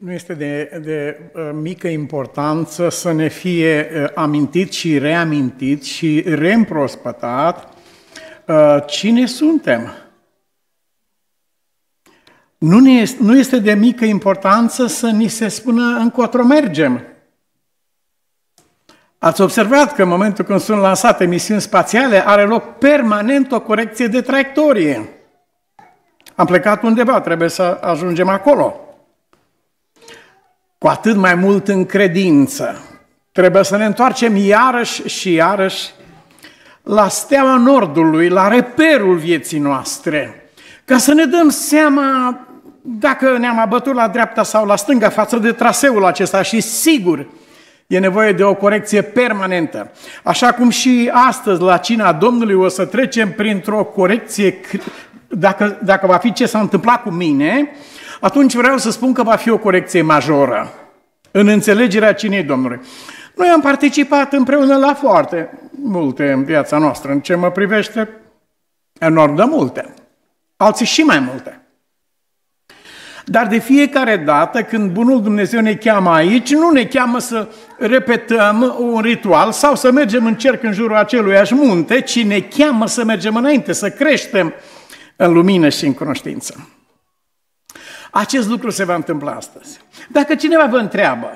Nu este de, de uh, mică importanță să ne fie uh, amintit și reamintit și reîmprospătat uh, cine suntem. Nu, ne este, nu este de mică importanță să ni se spună încotro mergem. Ați observat că în momentul când sunt lansate misiuni spațiale, are loc permanent o corecție de traiectorie. Am plecat undeva, trebuie să ajungem acolo cu atât mai mult în credință. Trebuie să ne întoarcem iarăși și iarăși la steaua Nordului, la reperul vieții noastre, ca să ne dăm seama dacă ne-am abătut la dreapta sau la stânga față de traseul acesta și sigur e nevoie de o corecție permanentă. Așa cum și astăzi la cina Domnului o să trecem printr-o corecție, dacă, dacă va fi ce s-a întâmplat cu mine, atunci vreau să spun că va fi o corecție majoră în înțelegerea cinei Domnului. Noi am participat împreună la foarte multe în viața noastră. În ce mă privește, enorm de multe. Alții și mai multe. Dar de fiecare dată când Bunul Dumnezeu ne cheamă aici, nu ne cheamă să repetăm un ritual sau să mergem în cerc în jurul acelui aș munte, ci ne cheamă să mergem înainte, să creștem în lumină și în cunoștință. Acest lucru se va întâmpla astăzi. Dacă cineva vă întreabă,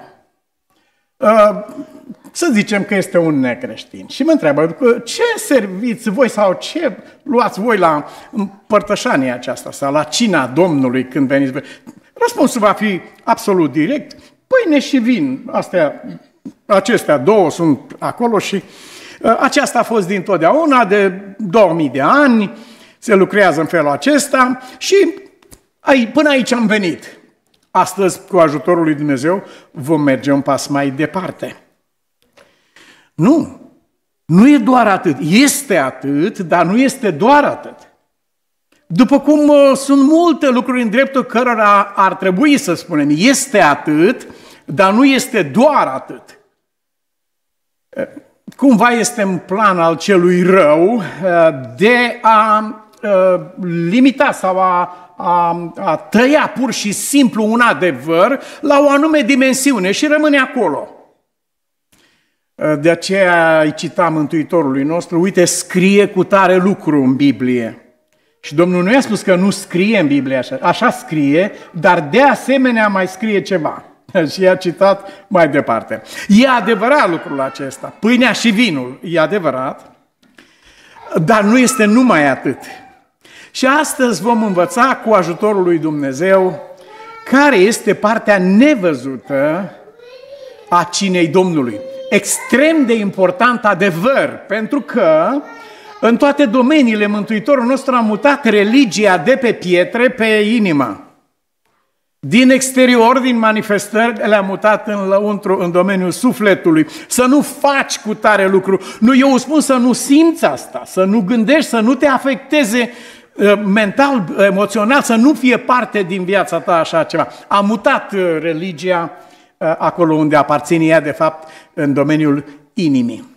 uh, să zicem că este un necreștin și mă întreabă ce serviți voi sau ce luați voi la împărtășania aceasta sau la cina Domnului când veniți voi. Răspunsul va fi absolut direct, pâine și vin, astea, acestea două sunt acolo și uh, aceasta a fost dintotdeauna de 2000 de ani, se lucrează în felul acesta și ai, până aici am venit. Astăzi, cu ajutorul lui Dumnezeu, vom merge un pas mai departe. Nu, nu e doar atât. Este atât, dar nu este doar atât. După cum uh, sunt multe lucruri în dreptul cărora ar trebui să spunem, este atât, dar nu este doar atât. Uh, cumva este în plan al celui rău uh, de a limita sau a a, a tăia pur și simplu un adevăr la o anume dimensiune și rămâne acolo. De aceea îi cita Mântuitorului nostru, uite, scrie cu tare lucru în Biblie. Și Domnul nu i-a spus că nu scrie în Biblie așa, așa scrie, dar de asemenea mai scrie ceva. Și i-a citat mai departe. E adevărat lucrul acesta, pâinea și vinul, e adevărat, dar nu este numai atât. Și astăzi vom învăța cu ajutorul lui Dumnezeu care este partea nevăzută a cinei Domnului. Extrem de important adevăr, pentru că în toate domeniile Mântuitorul nostru a mutat religia de pe pietre pe inimă. Din exterior, din manifestări, le-a mutat în lăuntru, în domeniul sufletului. Să nu faci cu tare lucru. Nu, eu spun să nu simți asta, să nu gândești, să nu te afecteze Ă, mental, emoțional, să nu fie parte din viața ta așa ceva. A mutat ă, religia ă, acolo unde aparține ea, de fapt, în domeniul inimii.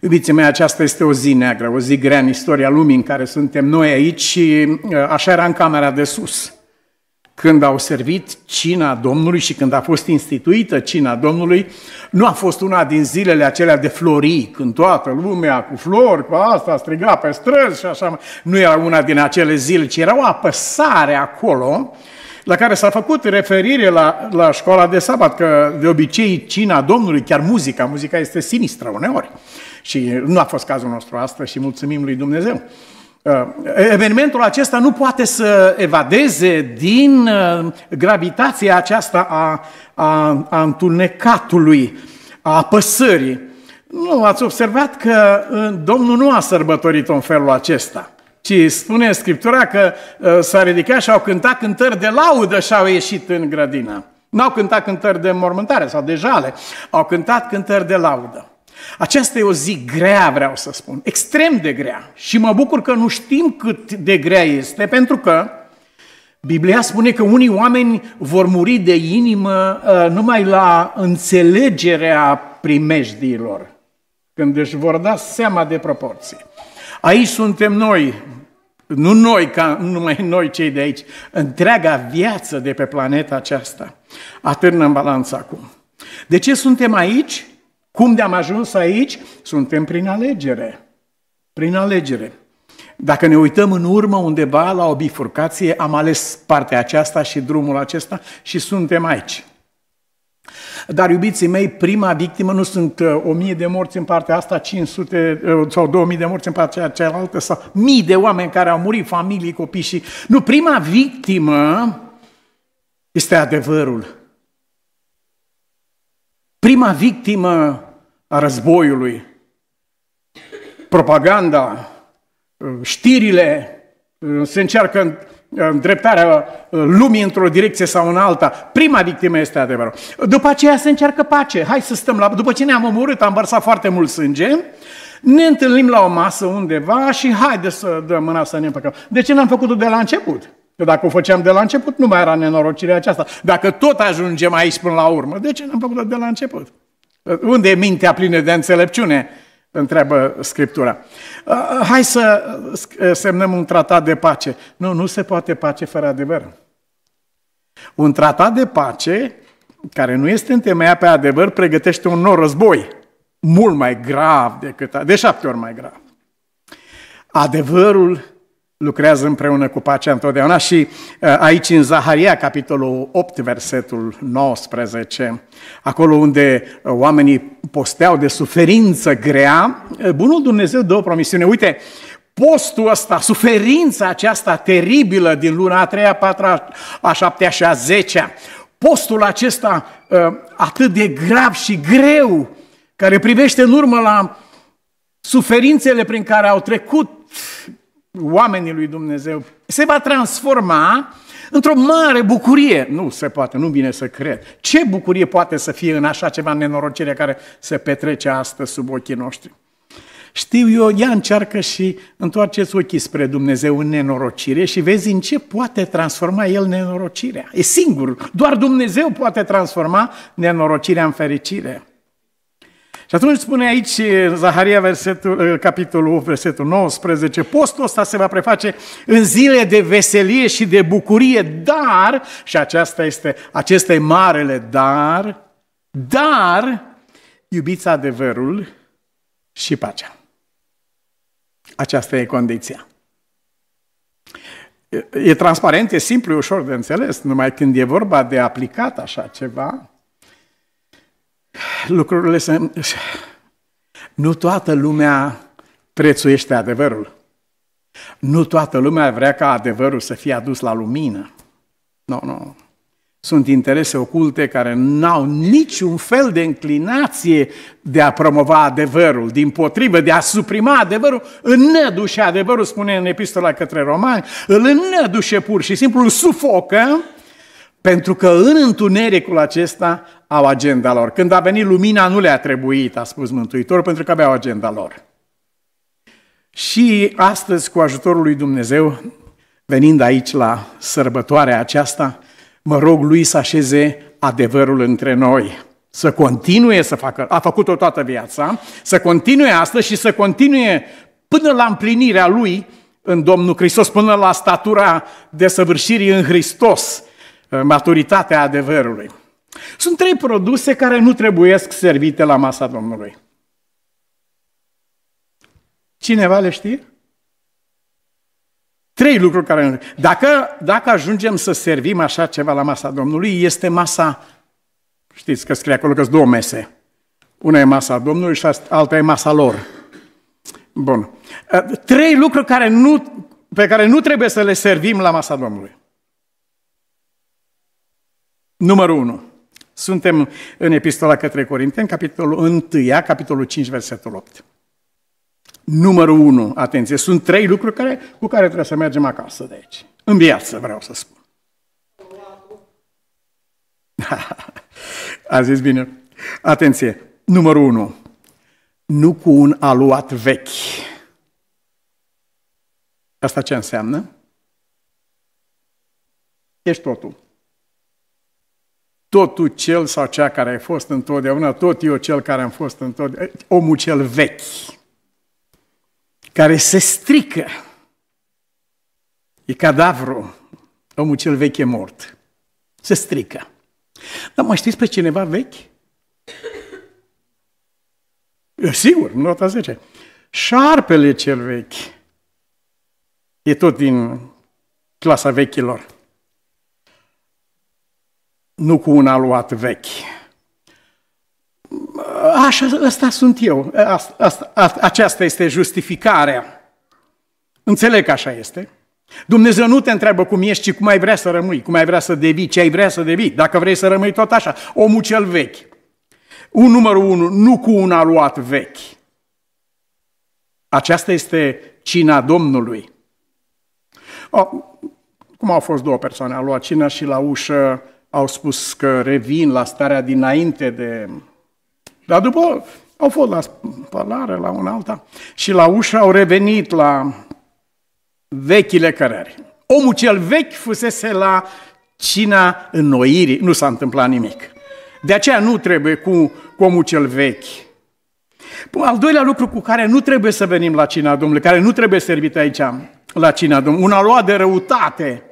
Iubiții mei, aceasta este o zi neagră, o zi grea în istoria lumii în care suntem noi aici și așa era în camera de sus când au servit cina Domnului și când a fost instituită cina Domnului, nu a fost una din zilele acelea de florii, când toată lumea cu flori, cu asta, striga pe străzi și așa. Nu era una din acele zile, ci era o apăsare acolo la care s-a făcut referire la, la școala de sabat, că de obicei cina Domnului, chiar muzica, muzica este sinistră uneori. Și nu a fost cazul nostru astăzi și mulțumim lui Dumnezeu. Uh, evenimentul acesta nu poate să evadeze din uh, gravitația aceasta a, a, a întunecatului, a păsării. Nu, ați observat că uh, Domnul nu a sărbătorit-o în felul acesta, ci spune în Scriptura că s-a ridicat și au cântat cântări de laudă și au ieșit în grădină. N-au cântat cântări de mormântare sau de jale, au cântat cântări de laudă. Aceasta e o zi grea, vreau să spun, extrem de grea. Și mă bucur că nu știm cât de grea este, pentru că Biblia spune că unii oameni vor muri de inimă uh, numai la înțelegerea primejdiilor, când își vor da seama de proporții. Aici suntem noi, nu noi, ca numai noi cei de aici, întreaga viață de pe planeta aceasta. Atârnă în balanță acum. De ce suntem aici? Cum de-am ajuns aici? Suntem prin alegere. Prin alegere. Dacă ne uităm în urmă undeva la o bifurcație, am ales partea aceasta și drumul acesta și suntem aici. Dar, iubiții mei, prima victimă nu sunt uh, o mie de morți în partea asta, 500 uh, sau 2000 de morți în partea cealaltă, sau mii de oameni care au murit, familii, copii și... Nu, prima victimă este adevărul. Prima victimă a războiului, propaganda, știrile, se încearcă îndreptarea uh, lumii într-o direcție sau în alta. Prima victimă este adevărul. După aceea se încearcă pace. Hai să stăm la... După ce ne-am omorât, am vărsat foarte mult sânge, ne întâlnim la o masă undeva și haide să dăm mâna să ne împăcăm. De ce n-am făcut-o de la început? Că dacă o făceam de la început, nu mai era nenorocirea aceasta. Dacă tot ajungem aici până la urmă, de ce n-am făcut-o de la început? Unde e mintea plină de înțelepciune? Întreabă Scriptura. Hai să semnăm un tratat de pace. Nu, nu se poate pace fără adevăr. Un tratat de pace care nu este întemeiat pe adevăr pregătește un nou război. Mult mai grav decât, de șapte ori mai grav. Adevărul lucrează împreună cu pacea întotdeauna și uh, aici în Zaharia, capitolul 8, versetul 19, acolo unde uh, oamenii posteau de suferință grea, uh, bunul Dumnezeu dă o promisiune. Uite, postul ăsta, suferința aceasta teribilă din luna a treia, a patra, a șaptea și a zecea, postul acesta atât de grav și greu, care privește în urmă la suferințele prin care au trecut oamenii lui Dumnezeu, se va transforma într-o mare bucurie. Nu se poate, nu vine să cred. Ce bucurie poate să fie în așa ceva nenorocire care se petrece astăzi sub ochii noștri? Știu eu, ea încearcă și întoarceți ochii spre Dumnezeu în nenorocire și vezi în ce poate transforma El nenorocirea. E singur, doar Dumnezeu poate transforma nenorocirea în fericire. Și atunci spune aici Zaharia, versetul, ă, capitolul 8, versetul 19, postul ăsta se va preface în zile de veselie și de bucurie, dar, și aceasta este, acesta e marele dar, dar iubiți adevărul și pacea. Aceasta e condiția. E transparent, e simplu, e ușor de înțeles, numai când e vorba de aplicat așa ceva, lucrurile sunt... Nu toată lumea prețuiește adevărul. Nu toată lumea vrea ca adevărul să fie adus la lumină. Nu, no, nu. No. Sunt interese oculte care n-au niciun fel de înclinație de a promova adevărul, din potrivă, de a suprima adevărul, înnădușe adevărul, spune în epistola către romani, îl înnădușe pur și simplu, îl sufocă pentru că în întunericul acesta au agenda lor. Când a venit lumina, nu le-a trebuit, a spus Mântuitorul, pentru că aveau agenda lor. Și astăzi, cu ajutorul lui Dumnezeu, venind aici la sărbătoarea aceasta, mă rog lui să așeze adevărul între noi. Să continue să facă, a făcut-o toată viața, să continue astăzi și să continue până la împlinirea lui în Domnul Hristos, până la statura desăvârșirii în Hristos, Eh, maturitatea adevărului. Sunt trei produse care nu trebuiesc servite la masa Domnului. Cineva le știe? Trei lucruri care... Dacă, dacă ajungem să servim așa ceva la masa Domnului, este masa... Știți că scrie acolo că sunt două mese. Una e masa Domnului și alta e masa lor. Bun. Eh, trei lucruri care nu, pe care nu trebuie să le servim la masa Domnului. Numărul 1. Suntem în epistola către Corinteni, capitolul 1, capitolul 5, versetul 8. Numărul 1, atenție, sunt trei lucruri care, cu care trebuie să mergem acasă de aici. În viață, vreau să spun. A zis bine. Atenție, numărul 1. Nu cu un aluat vechi. Asta ce înseamnă? Ești totul tot tu cel sau cea care ai fost întotdeauna, tot eu cel care am fost întotdeauna, omul cel vechi, care se strică. E cadavru. Omul cel vechi e mort. Se strică. Dar mai știți pe cineva vechi? Eu, sigur, nota 10. Șarpele cel vechi e tot din clasa vechilor nu cu un aluat vechi. Așa, ăsta sunt eu, asta, asta, aceasta este justificarea. Înțeleg că așa este. Dumnezeu nu te întreabă cum ești, ci cum ai vrea să rămâi, cum ai vrea să devii, ce ai vrea să devii, dacă vrei să rămâi tot așa, omul cel vechi. Un numărul unu, nu cu un aluat vechi. Aceasta este cina Domnului. O, cum au fost două persoane, a luat cina și la ușă au spus că revin la starea dinainte de... Dar după au fost la spălare, la un alta, și la ușă au revenit la vechile cărări. Omul cel vechi fusese la cina înnoirii, nu s-a întâmplat nimic. De aceea nu trebuie cu, cu omul cel vechi. Păi, al doilea lucru cu care nu trebuie să venim la cina Domnului, care nu trebuie servit aici la cina Domnului, Una luat de răutate,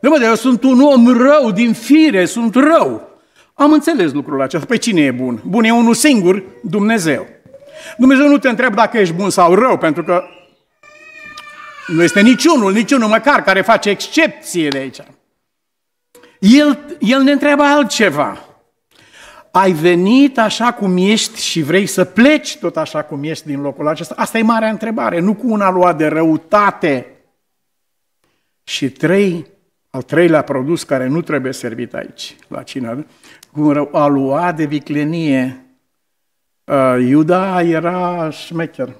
nu mă, dar eu sunt un om rău din fire, sunt rău. Am înțeles lucrul acesta. Pe păi cine e bun? Bun e unul singur, Dumnezeu. Dumnezeu nu te întreabă dacă ești bun sau rău, pentru că nu este niciunul, niciunul măcar care face excepție de aici. El, el ne întreabă altceva. Ai venit așa cum ești și vrei să pleci tot așa cum ești din locul acesta? Asta e marea întrebare, nu cu una luat de răutate. Și trei, al treilea produs care nu trebuie servit aici, la cină, a alua de viclenie. Uh, Iuda era șmecher.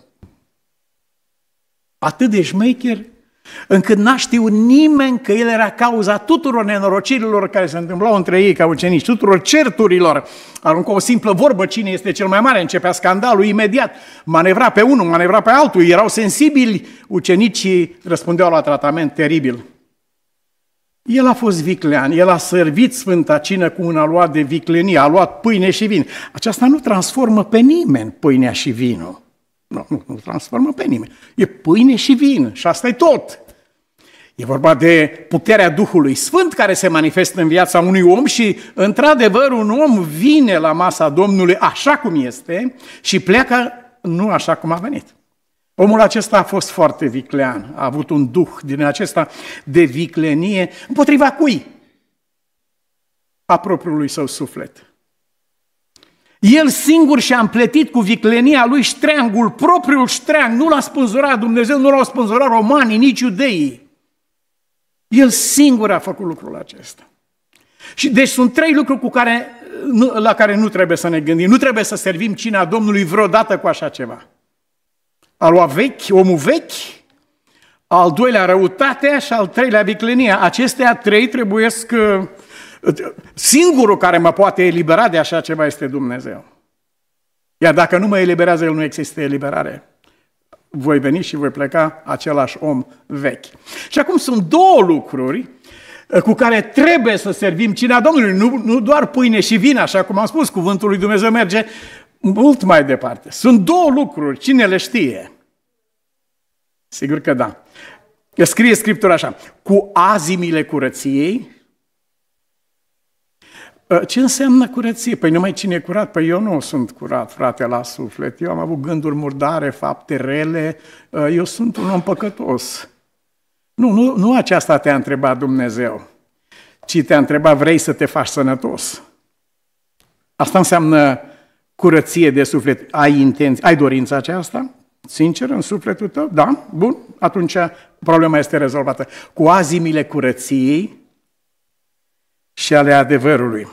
Atât de șmecher, încât n-a știut nimeni că el era cauza tuturor nenorocirilor care se întâmplau între ei ca ucenici, tuturor certurilor. Aruncă o simplă vorbă cine este cel mai mare, începea scandalul imediat, manevra pe unul, manevra pe altul, erau sensibili, ucenicii răspundeau la tratament teribil. El a fost viclean, el a servit Sfânta Cină cu un aluat de viclenie, a luat pâine și vin. Aceasta nu transformă pe nimeni pâinea și vinul. Nu, nu, nu transformă pe nimeni. E pâine și vin și asta e tot. E vorba de puterea Duhului Sfânt care se manifestă în viața unui om și, într-adevăr, un om vine la masa Domnului așa cum este și pleacă nu așa cum a venit. Omul acesta a fost foarte viclean, a avut un duh din acesta de viclenie, împotriva cui? A propriului său suflet. El singur și-a împletit cu viclenia lui ștreangul, propriul ștreang, nu l-a spânzurat Dumnezeu, nu l-au spânzurat romanii, nici iudeii. El singur a făcut lucrul acesta. Și deci sunt trei lucruri cu care, la care nu trebuie să ne gândim. Nu trebuie să servim cina Domnului vreodată cu așa ceva a luat vechi, omul vechi, al doilea răutatea și al treilea viclenia. Acestea trei trebuie să... Uh, singurul care mă poate elibera de așa ceva este Dumnezeu. Iar dacă nu mă eliberează, El nu există eliberare. Voi veni și voi pleca același om vechi. Și acum sunt două lucruri uh, cu care trebuie să servim cinea Domnului, nu, nu doar pâine și vin, așa cum am spus, cuvântul lui Dumnezeu merge mult mai departe. Sunt două lucruri, cine le știe? Sigur că da. Scrie Scriptura așa, cu azimile curăției. Ă, ce înseamnă curăție? Păi numai cine e curat? Păi eu nu sunt curat, frate, la suflet. Eu am avut gânduri murdare, fapte rele. Ă, eu sunt un om păcătos. Nu, nu, nu aceasta te-a întrebat Dumnezeu, ci te-a întrebat vrei să te faci sănătos. Asta înseamnă curăție de suflet, ai intenție, ai dorința aceasta? Sincer, în sufletul tău? Da? Bun. Atunci problema este rezolvată. Cu azimile curăției și ale adevărului.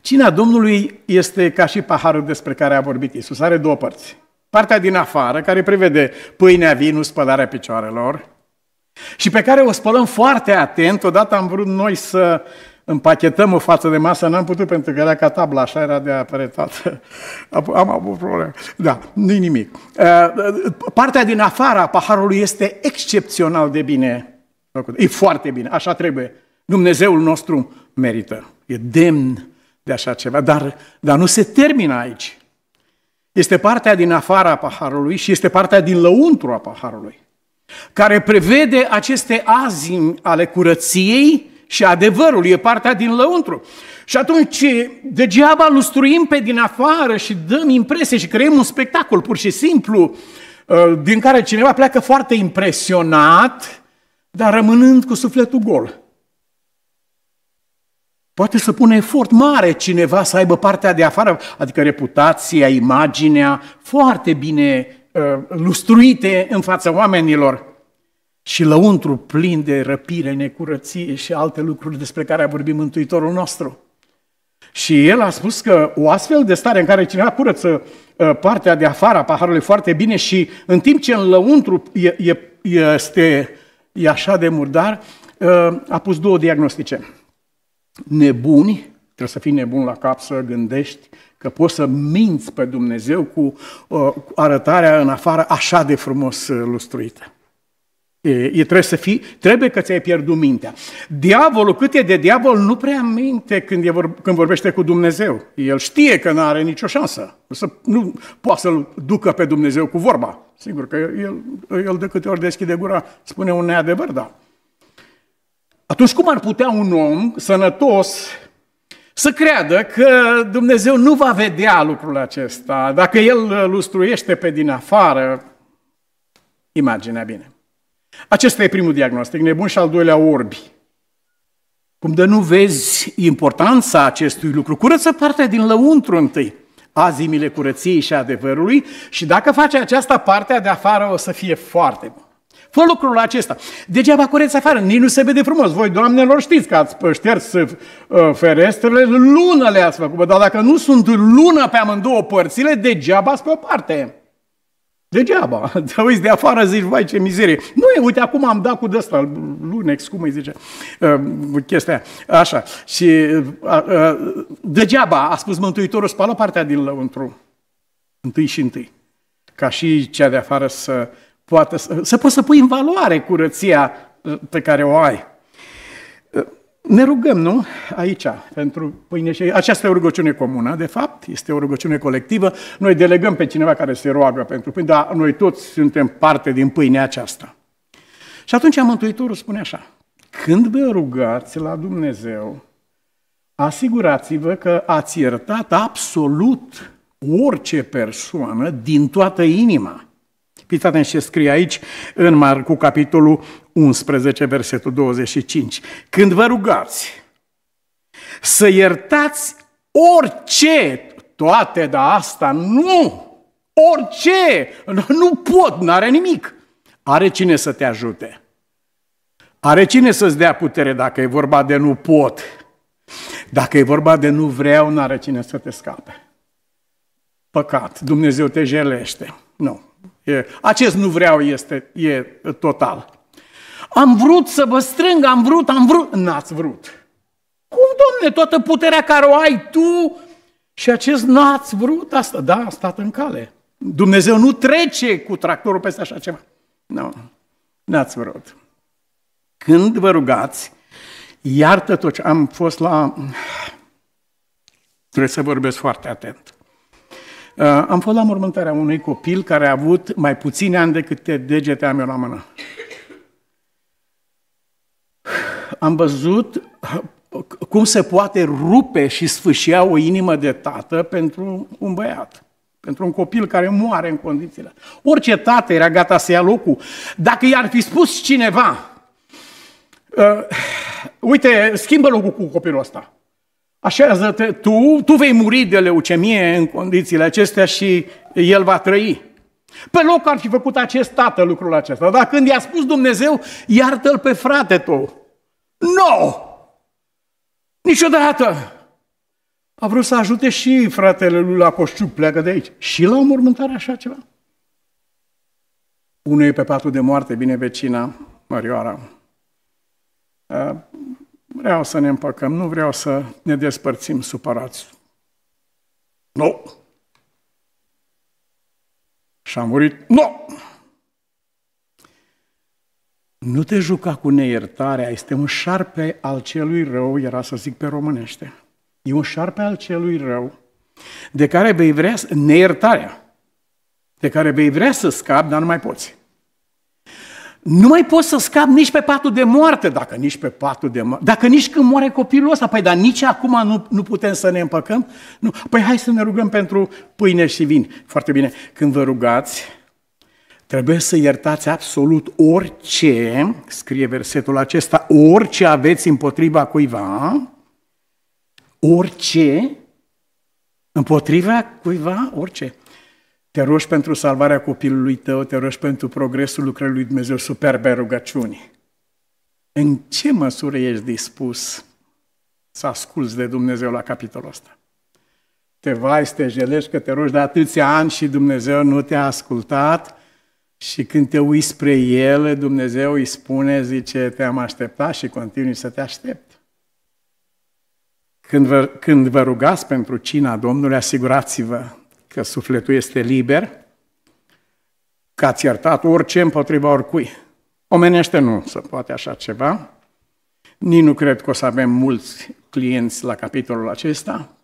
Cina Domnului este ca și paharul despre care a vorbit Isus. Are două părți. Partea din afară, care prevede pâinea, vinul, spălarea picioarelor, și pe care o spălăm foarte atent, odată am vrut noi să împachetăm o față de masă, n-am putut pentru că era ca tabla, așa era de apretată. Am avut probleme. Da, nu nimic. Eh, eh, partea din afara paharului este excepțional de bine făcută. E foarte bine, așa trebuie. Dumnezeul nostru merită, e demn de așa ceva, dar, dar nu se termină aici. Este partea din afara paharului și este partea din lăuntru a paharului, care prevede aceste azimi ale curăției și adevărul e partea din lăuntru. Și atunci degeaba lustruim pe din afară și dăm impresie și creăm un spectacol pur și simplu ă, din care cineva pleacă foarte impresionat, dar rămânând cu sufletul gol. Poate să pune efort mare cineva să aibă partea de afară, adică reputația, imaginea, foarte bine ă, lustruite în fața oamenilor și lăuntru plin de răpire, necurăție și alte lucruri despre care a vorbit Mântuitorul nostru. Și el a spus că o astfel de stare în care cineva curăță uh, partea de afară a paharului foarte bine și în timp ce în lăuntru e, e, este e așa de murdar, uh, a pus două diagnostice. Nebuni, trebuie să fii nebun la cap să gândești că poți să minți pe Dumnezeu cu uh, arătarea în afară așa de frumos lustruită. E, e, trebuie, să fii, trebuie că ți-ai pierdut mintea. Diavolul, cât e de diavol, nu prea minte când, e vor, când vorbește cu Dumnezeu. El știe că nu are nicio șansă. Să, nu poate să-l ducă pe Dumnezeu cu vorba. Sigur că el, el de câte ori deschide gura spune un neadevăr, da. Atunci cum ar putea un om sănătos să creadă că Dumnezeu nu va vedea lucrul acesta? Dacă el lustruiește pe din afară, imaginea bine. Acesta e primul diagnostic, nebun și al doilea orbi. Cum de nu vezi importanța acestui lucru, curăță partea din lăuntru întâi, azimile curăției și adevărului și dacă faci aceasta, partea de afară o să fie foarte bună. Fă lucrul acesta. Degeaba cureți afară, nici nu se vede frumos. Voi, doamnelor, știți că ați șters uh, ferestrele, lună le-ați făcut, dar dacă nu sunt lună pe amândouă părțile, degeaba pe o parte. Degeaba, te uiți de afară, zici, vai ce mizerie. Nu e, uite, acum am dat cu ăsta, Lunex, cum îi zice, uh, chestia aia. Așa. Și uh, uh, degeaba, a spus Mântuitorul, spală partea din lăuntru. Întâi și întâi. Ca și cea de afară să poată, să, să poți să pui în valoare curăția pe care o ai. Ne rugăm, nu? Aici, pentru pâine și aceasta e o rugăciune comună, de fapt, este o rugăciune colectivă. Noi delegăm pe cineva care se roagă pentru pâine, dar noi toți suntem parte din pâinea aceasta. Și atunci Mântuitorul spune așa, când vă rugați la Dumnezeu, asigurați-vă că ați iertat absolut orice persoană din toată inima. Fiți atenți ce scrie aici în Marcu, capitolul 11, versetul 25. Când vă rugați să iertați orice, toate, dar asta nu, orice, nu pot, nu are nimic. Are cine să te ajute. Are cine să-ți dea putere dacă e vorba de nu pot. Dacă e vorba de nu vreau, nu are cine să te scape. Păcat, Dumnezeu te jelește. Nu. E, acest nu vreau este e total am vrut să vă strâng, am vrut, am vrut, n-ați vrut. Cum, domne, toată puterea care o ai tu și acest n-ați vrut, asta, da, a stat în cale. Dumnezeu nu trece cu tractorul peste așa ceva. Nu, n-ați vrut. Când vă rugați, iartă tot ce am fost la... Trebuie să vorbesc foarte atent. Uh, am fost la mormântarea unui copil care a avut mai puține ani decât degete am eu la mână am văzut cum se poate rupe și sfâșia o inimă de tată pentru un băiat, pentru un copil care moare în condițiile. Orice tată era gata să ia locul. Dacă i-ar fi spus cineva, uh, uite, schimbă locul cu copilul ăsta, așează-te tu, tu vei muri de leucemie în condițiile acestea și el va trăi. Pe loc ar fi făcut acest tată lucrul acesta, dar când i-a spus Dumnezeu, iartă-l pe frate tău, nu! Niciodată! A vrut să ajute și fratele lui la coșciu, pleacă de aici. Și la o mormântare așa ceva. Unul e pe patul de moarte, bine vecina, Mărioara. Vreau să ne împăcăm, nu vreau să ne despărțim supărați. Nu! Și a murit. Nu! Nu te juca cu neiertarea, este un șarpe al celui rău, era să zic pe românește. E un șarpe al celui rău, de care vei vrea neiertarea, de care vei vrea să scapi, dar nu mai poți. Nu mai poți să scapi nici pe patul de moarte, dacă nici pe patul de moarte, dacă nici când moare copilul ăsta, păi dar nici acum nu, nu putem să ne împăcăm? Nu. Păi hai să ne rugăm pentru pâine și vin. Foarte bine, când vă rugați, Trebuie să iertați absolut orice, scrie versetul acesta, orice aveți împotriva cuiva, orice, împotriva cuiva, orice. Te rogi pentru salvarea copilului tău, te rogi pentru progresul lucrării lui Dumnezeu, superbe rugăciuni. În ce măsură ești dispus să asculți de Dumnezeu la capitolul ăsta? Te vai, te jelești că te rogi de atâția ani și Dumnezeu nu te-a ascultat – și când te uiți spre el, Dumnezeu îi spune, zice, te-am așteptat și continui să te aștept. Când vă, când vă rugați pentru cina Domnului, asigurați-vă că sufletul este liber, că ați iertat orice împotriva oricui. Omenește nu se poate așa ceva. Nici nu cred că o să avem mulți clienți la capitolul acesta,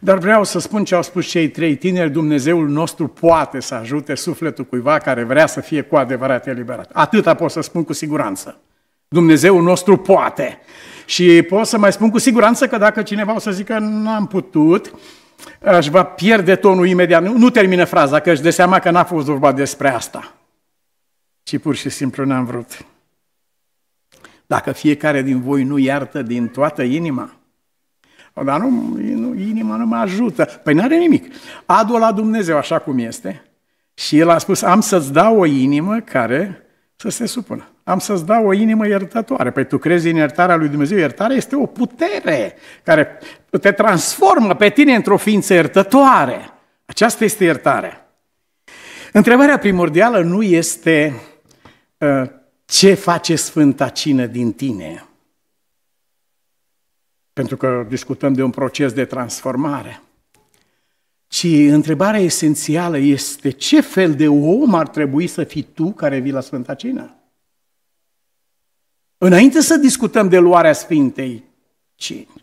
dar vreau să spun ce au spus cei trei tineri, Dumnezeul nostru poate să ajute sufletul cuiva care vrea să fie cu adevărat eliberat. Atâta pot să spun cu siguranță. Dumnezeul nostru poate. Și pot să mai spun cu siguranță că dacă cineva o să zică n-am putut, aș va pierde tonul imediat. Nu, nu termină fraza, că își dă seama că n-a fost vorba despre asta. Și pur și simplu n-am vrut. Dacă fiecare din voi nu iartă din toată inima, dar nu, nu, inima nu mă ajută. Păi n-are nimic. Adu-o la Dumnezeu așa cum este. Și el a spus, am să-ți dau o inimă care să se supună. Am să-ți dau o inimă iertătoare. Păi tu crezi în iertarea lui Dumnezeu. Iertarea este o putere care te transformă pe tine într-o ființă iertătoare. Aceasta este iertarea. Întrebarea primordială nu este uh, ce face Sfânta Cină din tine, pentru că discutăm de un proces de transformare, ci întrebarea esențială este ce fel de om ar trebui să fii tu care vii la Sfânta Cină? Înainte să discutăm de luarea Sfintei Cini,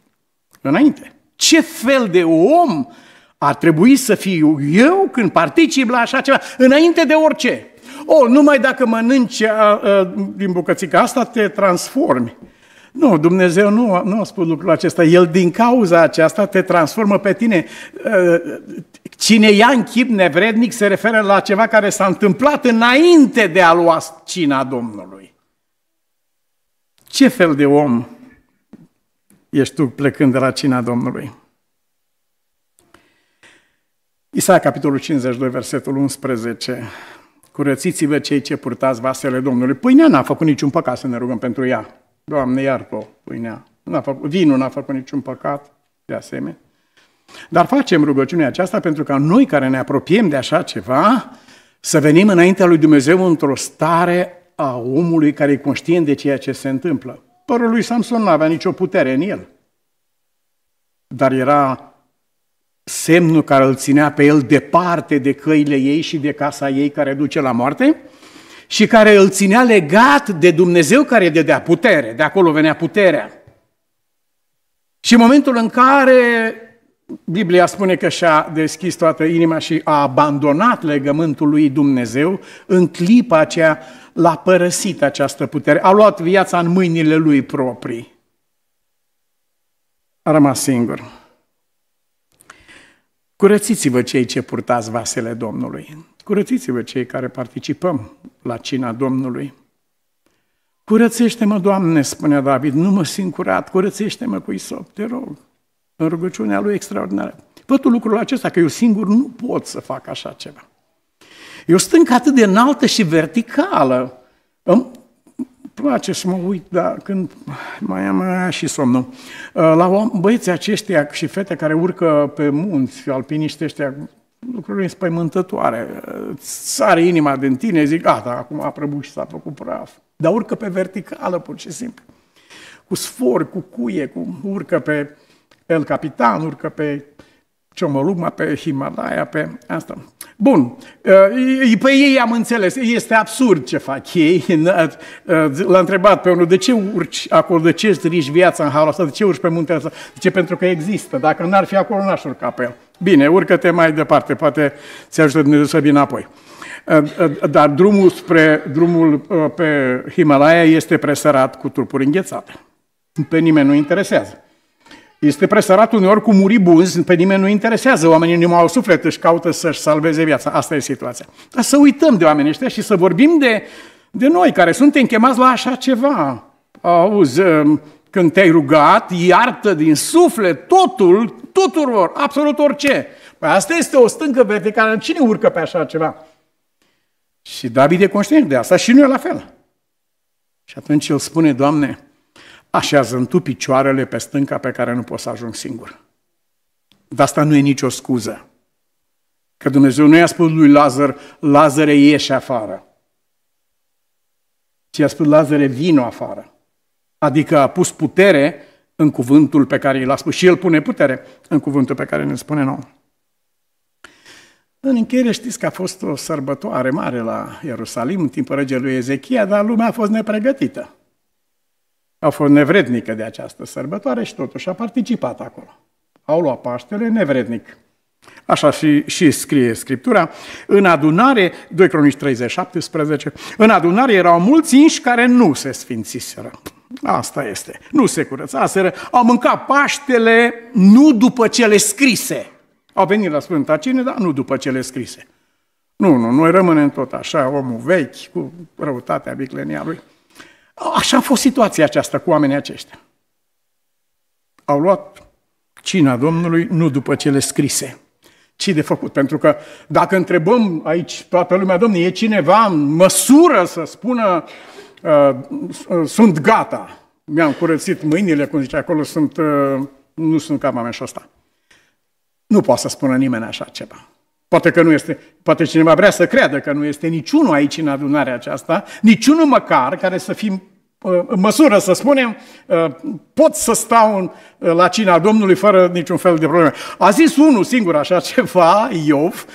înainte, ce fel de om ar trebui să fiu eu când particip la așa ceva, înainte de orice. O, numai dacă mănânci a, uh, a, uh, din bucățica asta, te transformi. Nu, Dumnezeu nu, nu a spus lucrul acesta. El din cauza aceasta te transformă pe tine. Uh, cine ia în chip nevrednic se referă la ceva care s-a întâmplat înainte de a lua cina Domnului. Ce fel de om ești tu plecând de la cina Domnului? Isaia, capitolul 52, versetul 11. Curățiți-vă cei ce purtați vasele Domnului. Pâinea n-a făcut niciun păcat să ne rugăm pentru ea. Doamne, iartă-o, pâinea. N-a făcut, vinul n-a făcut niciun păcat, de asemenea. Dar facem rugăciunea aceasta pentru ca noi care ne apropiem de așa ceva să venim înaintea lui Dumnezeu într-o stare a omului care e conștient de ceea ce se întâmplă. Părul lui Samson nu avea nicio putere în el, dar era semnul care îl ținea pe el departe de căile ei și de casa ei care duce la moarte și care îl ținea legat de Dumnezeu care dădea putere, de acolo venea puterea. Și în momentul în care Biblia spune că și-a deschis toată inima și a abandonat legământul lui Dumnezeu, în clipa aceea l-a părăsit această putere, a luat viața în mâinile lui proprii. A rămas singur. Curățiți-vă cei ce purtați vasele Domnului curățiți-vă cei care participăm la cina Domnului. Curățește-mă, Doamne, spunea David, nu mă simt curat, curățește-mă cu Isop, te rog, în rugăciunea lui extraordinară. Pătul lucrul acesta, că eu singur nu pot să fac așa ceva. Eu stâncă atât de înaltă și verticală, îmi place să mă uit, dar când mai am și somnul, ă, la băieții aceștia și fete care urcă pe munți, alpiniști ăștia lucruri înspăimântătoare. sare inima din tine, zic, gata, acum a prăbușit, s-a făcut praf. Dar urcă pe verticală, pur și simplu. Cu sfor, cu cuie, cu urcă pe El Capitan, urcă pe Ciomolugma, pe Himalaya, pe asta. Bun, ă, pe păi ei am înțeles, este absurd ce fac ei. Ă, l-a întrebat pe unul, de ce urci acolo, de ce strigi viața în halul ăsta, de ce urci pe muntele ăsta? Zice, pentru că există, dacă n-ar fi acolo, n-aș urca pe el. Bine, urcă-te mai departe, poate ți ajută Dumnezeu să vină înapoi. Ă, dar drumul spre drumul pe Himalaya este presărat cu trupuri înghețate. Pe nimeni nu interesează este presărat uneori cu muribunzi, pe nimeni nu interesează, oamenii nu mai au suflet, își caută să-și salveze viața. Asta e situația. Dar să uităm de oamenii ăștia și să vorbim de, de noi, care suntem chemați la așa ceva. Auzi, um, când te-ai rugat, iartă din suflet totul, tuturor, absolut orice. Păi asta este o stâncă verticală. Cine urcă pe așa ceva? Și David e conștient de asta și nu e la fel. Și atunci el spune, Doamne, așează tu picioarele pe stânca pe care nu poți să ajung singur. Dar asta nu e nicio scuză. Că Dumnezeu nu i-a spus lui Lazar, Lazare ieși afară. Ci i-a spus Lazare vino afară. Adică a pus putere în cuvântul pe care l-a spus și el pune putere în cuvântul pe care ne spune nou. În încheiere știți că a fost o sărbătoare mare la Ierusalim în timpul regelui Ezechia, dar lumea a fost nepregătită a fost nevrednică de această sărbătoare și totuși a participat acolo. Au luat Paștele nevrednic. Așa și, și scrie Scriptura. În adunare, 2 Cronici 30, 17, în adunare erau mulți inși care nu se sfințiseră. Asta este. Nu se curățaseră. Au mâncat Paștele nu după cele scrise. Au venit la Sfânta Cine, dar nu după cele scrise. Nu, nu, noi rămânem tot așa, omul vechi, cu răutatea biclenia lui. Așa a fost situația aceasta cu oamenii aceștia. Au luat cina Domnului nu după cele scrise, ci de făcut. Pentru că dacă întrebăm aici toată lumea, Domnului, e cineva în măsură să spună uh, sunt gata, mi-am curățit mâinile, cum zice acolo, sunt, uh, nu sunt cam așa asta. Nu poate să spună nimeni așa ceva. Poate că nu este, poate cineva vrea să creadă că nu este niciunul aici în adunarea aceasta, niciunul măcar care să fim uh, în măsură să spunem, uh, pot să stau în, uh, la cina Domnului fără niciun fel de probleme. A zis unul singur așa ceva, Iov,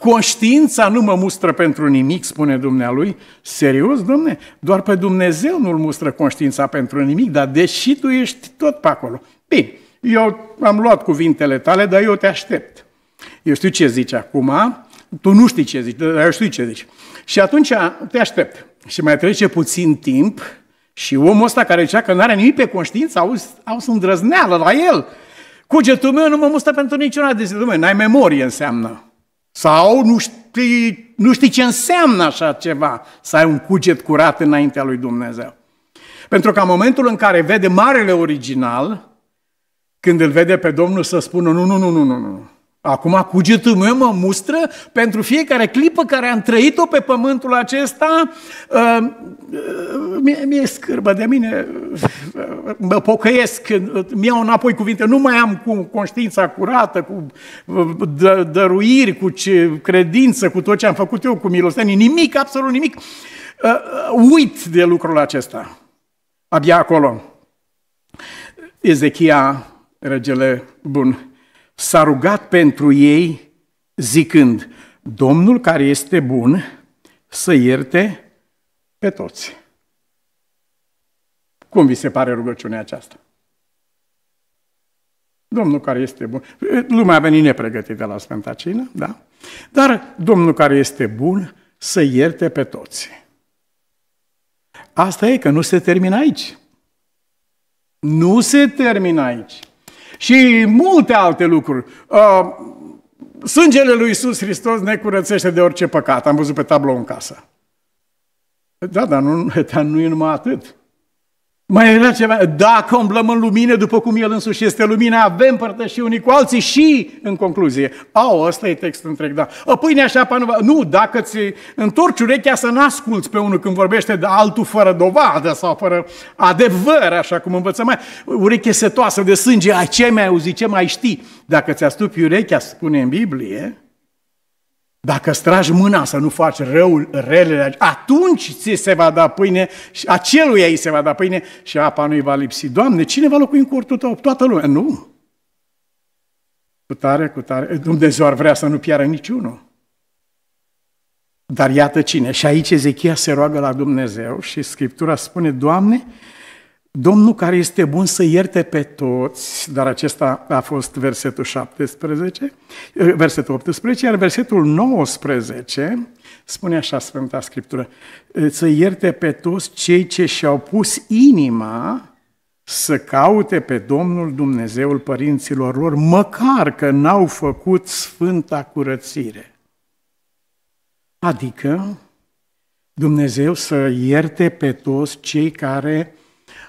conștiința nu mă mustră pentru nimic, spune dumnealui. Serios, domne? Doar pe Dumnezeu nu-l mustră conștiința pentru nimic, dar deși tu ești tot pe acolo. Bine, eu am luat cuvintele tale, dar eu te aștept. Eu știu ce zici acum, tu nu știi ce zici, dar eu știu ce zici. Și atunci te aștept. Și mai trece puțin timp și omul ăsta care zicea că nu are nimic pe conștiință, auzi, auzi îndrăzneală la el. Cugetul meu nu mă mustă pentru niciuna de zile. N-ai memorie înseamnă. Sau nu știi, nu știi ce înseamnă așa ceva, să ai un cuget curat înaintea lui Dumnezeu. Pentru că în momentul în care vede marele original, când îl vede pe Domnul să spună, nu, nu, nu, nu, nu, nu, Acum cugetul meu mă mustră pentru fiecare clipă care am trăit-o pe pământul acesta. Uh, uh, mi-e, mi scârbă de mine, uh, mă pocăiesc, mi iau înapoi cuvinte, nu mai am cu conștiința curată, cu dăruiri, cu ce credință, cu tot ce am făcut eu, cu milostenii, nimic, absolut nimic. Uit de lucrul acesta. Abia acolo. Ezechia, regele bun, s-a rugat pentru ei zicând, Domnul care este bun să ierte pe toți. Cum vi se pare rugăciunea aceasta? Domnul care este bun. Lumea a venit nepregătită la Sfânta Cină, da? Dar Domnul care este bun să ierte pe toți. Asta e că nu se termină aici. Nu se termină aici și multe alte lucruri. Uh, sângele lui Iisus Hristos ne curățește de orice păcat. Am văzut pe tablou în casă. Da, dar nu, dar nu e numai atât. Mai era ceva? Dacă umblăm în lumină după cum El însuși este lumina, avem și unii cu alții și, în concluzie, au, ăsta e textul întreg, da. O ă, pâine așa, pană, nu, dacă ți întorci urechea să n-asculți pe unul când vorbește de altul fără dovadă sau fără adevăr, așa cum învățăm mai, ureche setoasă de sânge, a ce mai auzi, ce mai știi? Dacă ți a urechea, spune în Biblie, dacă stragi mâna să nu faci răul, relele, atunci ți se va da pâine și aceluia ei se va da pâine și apa nu-i va lipsi. Doamne, cine va locui în cortul tău? Toată lumea. Nu. Cu tare, cu tare. Dumnezeu ar vrea să nu piară niciunul. Dar iată cine. Și aici Ezechia se roagă la Dumnezeu și Scriptura spune, Doamne, Domnul care este bun să ierte pe toți, dar acesta a fost versetul 17, eh, versetul 18, iar versetul 19 spune așa Sfânta Scriptură, eh, să ierte pe toți cei ce și-au pus inima să caute pe Domnul Dumnezeul părinților lor, măcar că n-au făcut sfânta curățire. Adică Dumnezeu să ierte pe toți cei care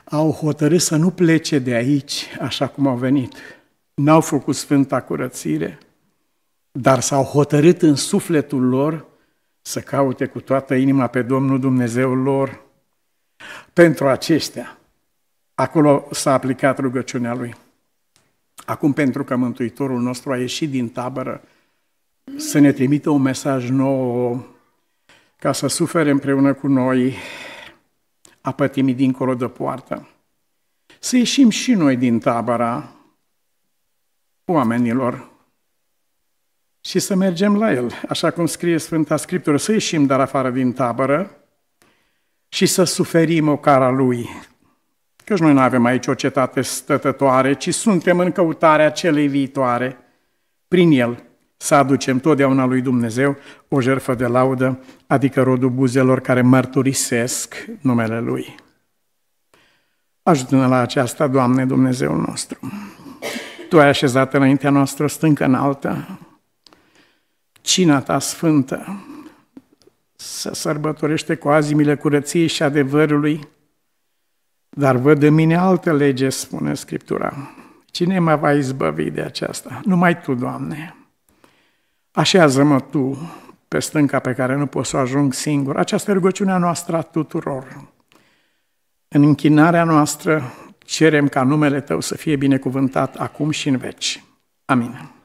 au hotărât să nu plece de aici așa cum au venit. N-au făcut sfânta curățire, dar s-au hotărât în sufletul lor să caute cu toată inima pe Domnul Dumnezeul lor. Pentru aceștia, acolo s-a aplicat rugăciunea lui. Acum, pentru că Mântuitorul nostru a ieșit din tabără, să ne trimită un mesaj nou ca să sufere împreună cu noi, a pătimii dincolo de poartă. Să ieșim și noi din tabăra oamenilor și să mergem la el, așa cum scrie Sfânta Scriptură, să ieșim dar afară din tabără și să suferim o cara lui. Căci noi nu avem aici o cetate stătătoare, ci suntem în căutarea celei viitoare prin el să aducem totdeauna lui Dumnezeu o jertfă de laudă, adică rodul buzelor care mărturisesc numele Lui. Ajută-ne la aceasta, Doamne Dumnezeul nostru. Tu ai așezat înaintea noastră stâncă înaltă, cina ta sfântă, să sărbătorește cu azimile curăției și adevărului, dar văd de mine alte lege, spune Scriptura. Cine mă va izbăvi de aceasta? Numai Tu, Doamne! Așează-mă tu pe stânca pe care nu pot să ajung singur. Aceasta e rugăciunea noastră a tuturor. În închinarea noastră cerem ca numele Tău să fie binecuvântat acum și în veci. Amin.